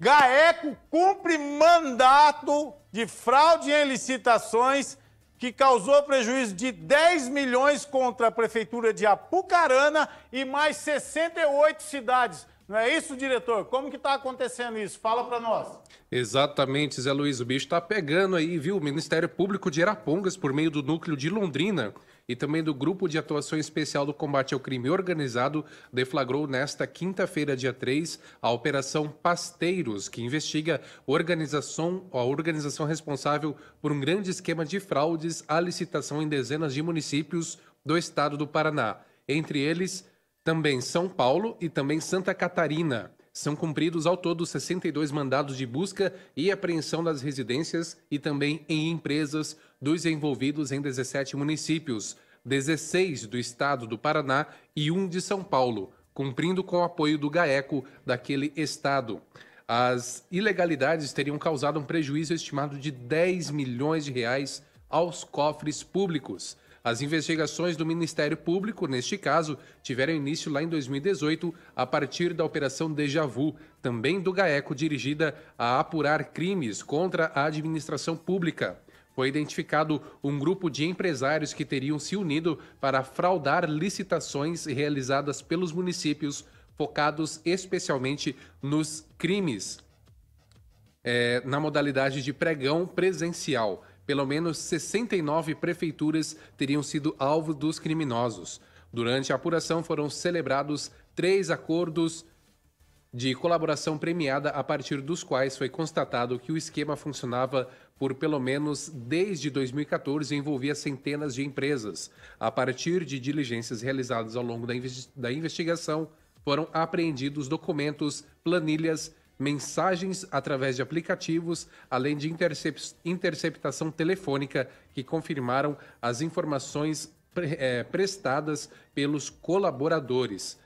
Gaeco cumpre mandato de fraude em licitações que causou prejuízo de 10 milhões contra a prefeitura de Apucarana e mais 68 cidades. Não é isso, diretor? Como que está acontecendo isso? Fala para nós. Exatamente, Zé Luiz. O bicho está pegando aí, viu? O Ministério Público de Arapongas, por meio do núcleo de Londrina e também do Grupo de Atuação Especial do Combate ao Crime Organizado, deflagrou nesta quinta-feira, dia 3, a Operação Pasteiros, que investiga organização, a organização responsável por um grande esquema de fraudes à licitação em dezenas de municípios do estado do Paraná. Entre eles, também São Paulo e também Santa Catarina. São cumpridos ao todo 62 mandados de busca e apreensão nas residências e também em empresas dos envolvidos em 17 municípios, 16 do estado do Paraná e um de São Paulo, cumprindo com o apoio do GAECO daquele estado. As ilegalidades teriam causado um prejuízo estimado de 10 milhões de reais aos cofres públicos. As investigações do Ministério Público, neste caso, tiveram início lá em 2018, a partir da Operação Deja Vu, também do GAECO, dirigida a apurar crimes contra a administração pública foi identificado um grupo de empresários que teriam se unido para fraudar licitações realizadas pelos municípios, focados especialmente nos crimes é, na modalidade de pregão presencial pelo menos 69 prefeituras teriam sido alvo dos criminosos. Durante a apuração foram celebrados três acordos de colaboração premiada, a partir dos quais foi constatado que o esquema funcionava por pelo menos desde 2014 e envolvia centenas de empresas. A partir de diligências realizadas ao longo da investigação, foram apreendidos documentos, planilhas mensagens através de aplicativos, além de intercept interceptação telefônica, que confirmaram as informações pre é, prestadas pelos colaboradores.